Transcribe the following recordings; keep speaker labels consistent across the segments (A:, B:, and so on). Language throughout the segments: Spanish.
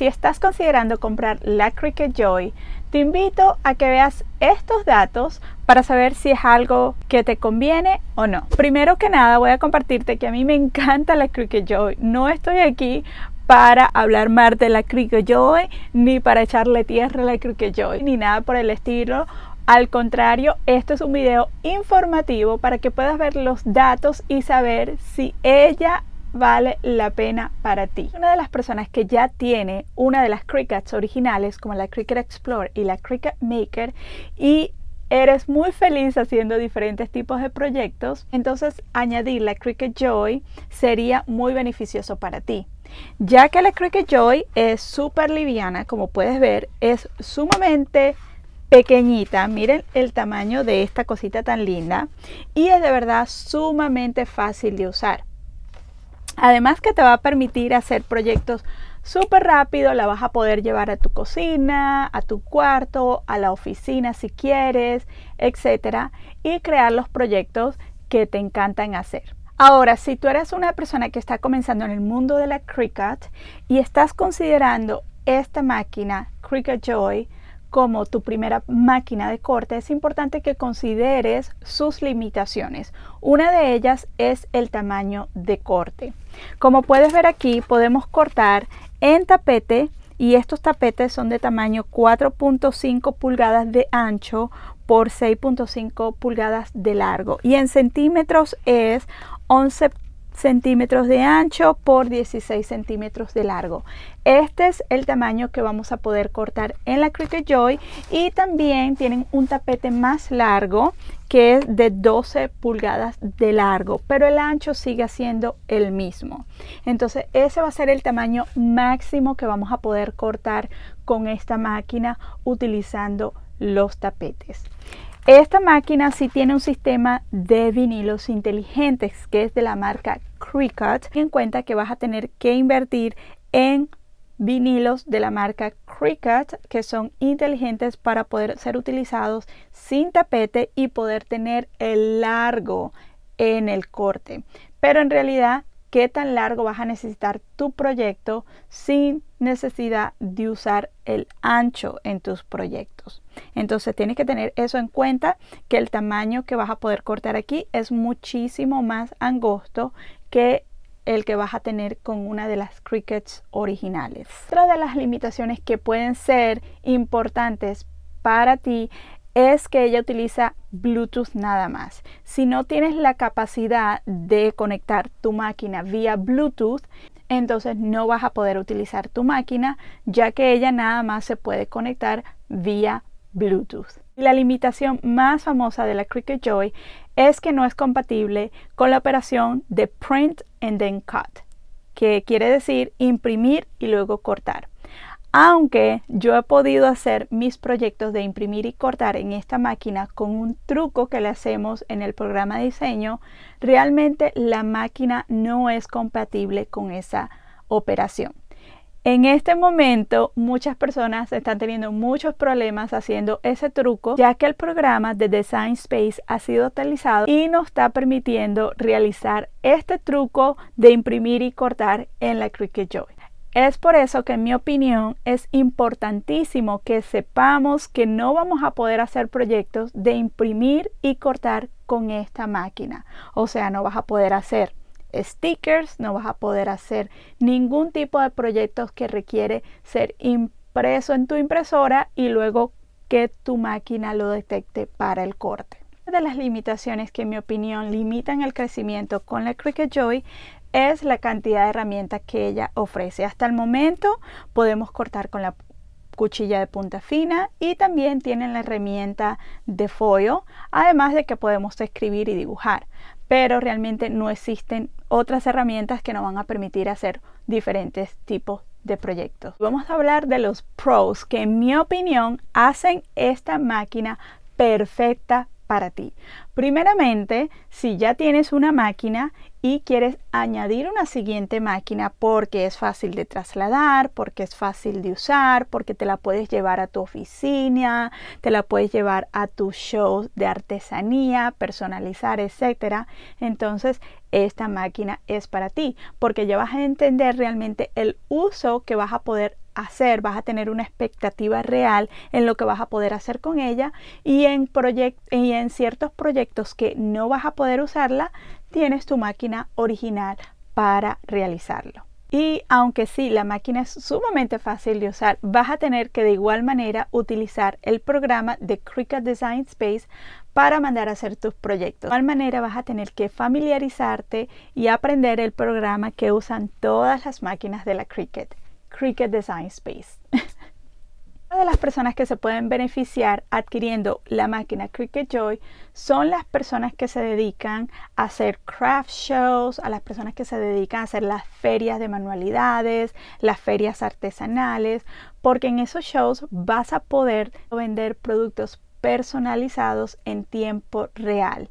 A: Si estás considerando comprar la Cricut Joy, te invito a que veas estos datos para saber si es algo que te conviene o no. Primero que nada voy a compartirte que a mí me encanta la Cricut Joy. No estoy aquí para hablar más de la Cricut Joy, ni para echarle tierra a la Cricut Joy, ni nada por el estilo. Al contrario, esto es un video informativo para que puedas ver los datos y saber si ella vale la pena para ti. Una de las personas que ya tiene una de las Cricuts originales como la Cricut Explorer y la Cricut Maker y eres muy feliz haciendo diferentes tipos de proyectos, entonces añadir la Cricut Joy sería muy beneficioso para ti. Ya que la Cricut Joy es súper liviana, como puedes ver, es sumamente pequeñita, miren el tamaño de esta cosita tan linda y es de verdad sumamente fácil de usar. Además que te va a permitir hacer proyectos súper rápido, la vas a poder llevar a tu cocina, a tu cuarto, a la oficina si quieres, etcétera, y crear los proyectos que te encantan hacer. Ahora, si tú eres una persona que está comenzando en el mundo de la Cricut y estás considerando esta máquina, Cricut Joy, como tu primera máquina de corte, es importante que consideres sus limitaciones. Una de ellas es el tamaño de corte. Como puedes ver aquí, podemos cortar en tapete y estos tapetes son de tamaño 4.5 pulgadas de ancho por 6.5 pulgadas de largo y en centímetros es 11 centímetros de ancho por 16 centímetros de largo. Este es el tamaño que vamos a poder cortar en la Cricut Joy y también tienen un tapete más largo que es de 12 pulgadas de largo, pero el ancho sigue siendo el mismo. Entonces ese va a ser el tamaño máximo que vamos a poder cortar con esta máquina utilizando los tapetes. Esta máquina sí tiene un sistema de vinilos inteligentes que es de la marca Cricut. Ten en cuenta que vas a tener que invertir en vinilos de la marca Cricut que son inteligentes para poder ser utilizados sin tapete y poder tener el largo en el corte. Pero en realidad qué tan largo vas a necesitar tu proyecto sin necesidad de usar el ancho en tus proyectos. Entonces tienes que tener eso en cuenta, que el tamaño que vas a poder cortar aquí es muchísimo más angosto que el que vas a tener con una de las Crickets originales. Otra de las limitaciones que pueden ser importantes para ti es que ella utiliza Bluetooth nada más. Si no tienes la capacidad de conectar tu máquina vía Bluetooth, entonces no vas a poder utilizar tu máquina ya que ella nada más se puede conectar vía Bluetooth. La limitación más famosa de la Cricut Joy es que no es compatible con la operación de print and then cut, que quiere decir imprimir y luego cortar. Aunque yo he podido hacer mis proyectos de imprimir y cortar en esta máquina con un truco que le hacemos en el programa de diseño, realmente la máquina no es compatible con esa operación. En este momento muchas personas están teniendo muchos problemas haciendo ese truco ya que el programa de Design Space ha sido actualizado y nos está permitiendo realizar este truco de imprimir y cortar en la Cricut Joy. Es por eso que en mi opinión es importantísimo que sepamos que no vamos a poder hacer proyectos de imprimir y cortar con esta máquina. O sea, no vas a poder hacer stickers, no vas a poder hacer ningún tipo de proyectos que requiere ser impreso en tu impresora y luego que tu máquina lo detecte para el corte de las limitaciones que en mi opinión limitan el crecimiento con la Cricut Joy es la cantidad de herramientas que ella ofrece. Hasta el momento podemos cortar con la cuchilla de punta fina y también tienen la herramienta de folio, además de que podemos escribir y dibujar, pero realmente no existen otras herramientas que nos van a permitir hacer diferentes tipos de proyectos. Vamos a hablar de los pros que en mi opinión hacen esta máquina perfecta para ti. Primeramente, si ya tienes una máquina y quieres añadir una siguiente máquina porque es fácil de trasladar, porque es fácil de usar, porque te la puedes llevar a tu oficina, te la puedes llevar a tus shows de artesanía, personalizar, etcétera, entonces esta máquina es para ti porque ya vas a entender realmente el uso que vas a poder hacer, vas a tener una expectativa real en lo que vas a poder hacer con ella y en, y en ciertos proyectos que no vas a poder usarla, tienes tu máquina original para realizarlo. Y aunque sí, la máquina es sumamente fácil de usar, vas a tener que de igual manera utilizar el programa de Cricut Design Space para mandar a hacer tus proyectos. De igual manera vas a tener que familiarizarte y aprender el programa que usan todas las máquinas de la Cricut. Cricut Design Space. Una de las personas que se pueden beneficiar adquiriendo la máquina Cricut Joy son las personas que se dedican a hacer craft shows, a las personas que se dedican a hacer las ferias de manualidades, las ferias artesanales, porque en esos shows vas a poder vender productos personalizados en tiempo real.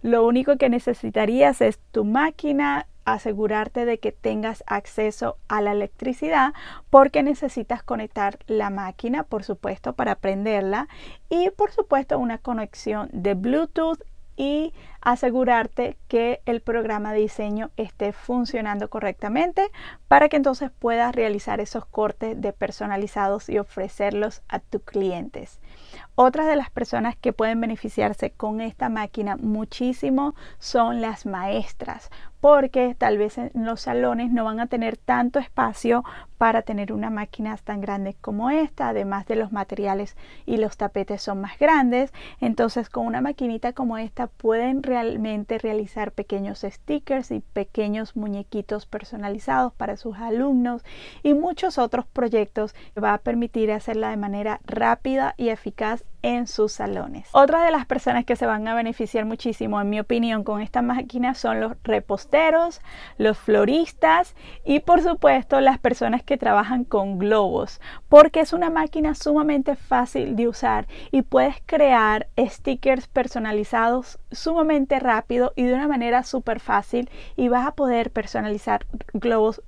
A: Lo único que necesitarías es tu máquina, asegurarte de que tengas acceso a la electricidad porque necesitas conectar la máquina, por supuesto, para prenderla y por supuesto una conexión de Bluetooth y asegurarte que el programa de diseño esté funcionando correctamente para que entonces puedas realizar esos cortes de personalizados y ofrecerlos a tus clientes. Otras de las personas que pueden beneficiarse con esta máquina muchísimo son las maestras, porque tal vez en los salones no van a tener tanto espacio para tener una máquina tan grande como esta, además de los materiales y los tapetes son más grandes, entonces con una maquinita como esta pueden realmente realizar pequeños stickers y pequeños muñequitos personalizados para sus alumnos y muchos otros proyectos que va a permitir hacerla de manera rápida y eficaz en sus salones. Otra de las personas que se van a beneficiar muchísimo, en mi opinión, con esta máquina son los reposteros, los floristas y por supuesto las personas que trabajan con globos, porque es una máquina sumamente fácil de usar y puedes crear stickers personalizados sumamente rápido y de una manera súper fácil y vas a poder personalizar globos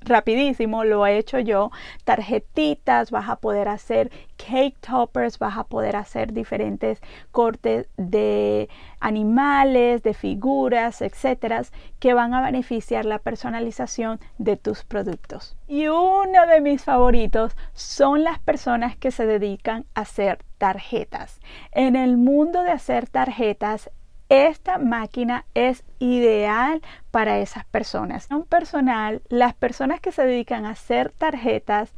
A: rapidísimo, lo he hecho yo, tarjetitas, vas a poder hacer cake toppers, vas a poder hacer diferentes cortes de animales, de figuras, etcétera, que van a beneficiar la personalización de tus productos. Y uno de mis favoritos son las personas que se dedican a hacer tarjetas. En el mundo de hacer tarjetas esta máquina es ideal para esas personas. un personal, las personas que se dedican a hacer tarjetas,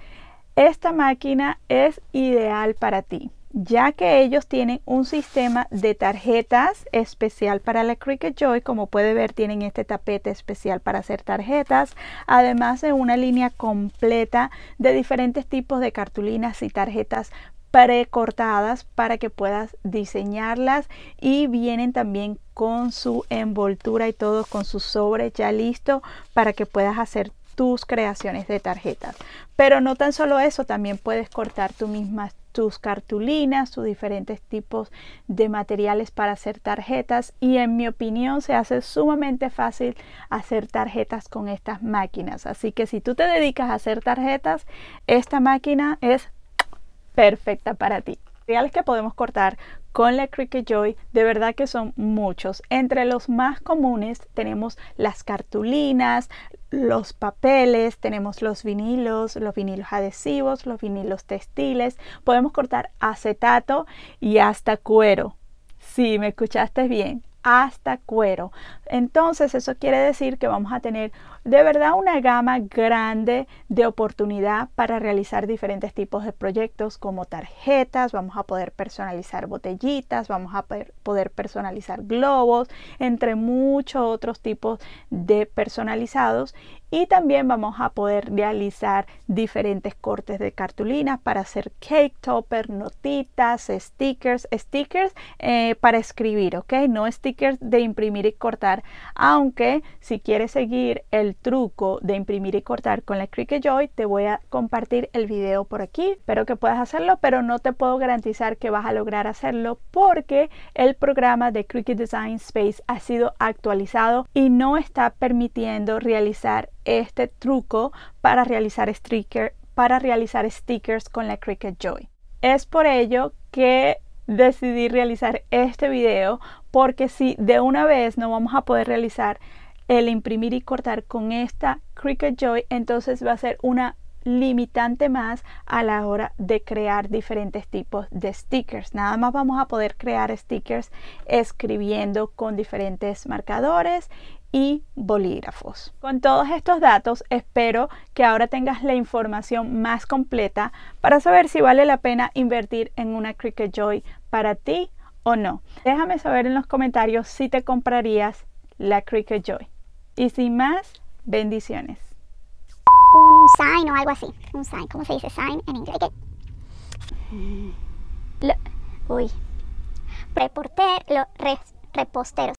A: esta máquina es ideal para ti, ya que ellos tienen un sistema de tarjetas especial para la Cricut Joy. Como puede ver, tienen este tapete especial para hacer tarjetas, además de una línea completa de diferentes tipos de cartulinas y tarjetas precortadas para que puedas diseñarlas y vienen también con su envoltura y todo con su sobre ya listo para que puedas hacer tus creaciones de tarjetas. Pero no tan solo eso, también puedes cortar tú misma tus cartulinas, tus diferentes tipos de materiales para hacer tarjetas y en mi opinión se hace sumamente fácil hacer tarjetas con estas máquinas. Así que si tú te dedicas a hacer tarjetas, esta máquina es perfecta para ti. Reales que podemos cortar con la Cricut Joy, de verdad que son muchos. Entre los más comunes tenemos las cartulinas, los papeles, tenemos los vinilos, los vinilos adhesivos, los vinilos textiles. Podemos cortar acetato y hasta cuero. Si sí, me escuchaste bien, hasta cuero. Entonces eso quiere decir que vamos a tener de verdad una gama grande de oportunidad para realizar diferentes tipos de proyectos como tarjetas, vamos a poder personalizar botellitas, vamos a poder personalizar globos, entre muchos otros tipos de personalizados y también vamos a poder realizar diferentes cortes de cartulinas para hacer cake topper, notitas, stickers, stickers eh, para escribir, ¿ok? No stickers de imprimir y cortar, aunque si quieres seguir el truco de imprimir y cortar con la Cricut Joy, te voy a compartir el video por aquí. Espero que puedas hacerlo, pero no te puedo garantizar que vas a lograr hacerlo porque el programa de Cricut Design Space ha sido actualizado y no está permitiendo realizar este truco para realizar sticker, para realizar stickers con la Cricut Joy. Es por ello que decidí realizar este video porque si de una vez no vamos a poder realizar el imprimir y cortar con esta Cricut Joy, entonces va a ser una limitante más a la hora de crear diferentes tipos de stickers. Nada más vamos a poder crear stickers escribiendo con diferentes marcadores y bolígrafos. Con todos estos datos espero que ahora tengas la información más completa para saber si vale la pena invertir en una Cricut Joy para ti o no. Déjame saber en los comentarios si te comprarías la Cricut Joy. Y sin más, bendiciones. Un sign o algo así. Un sign. ¿Cómo se dice sign en inglés? uy. Reporte lo, reposteros.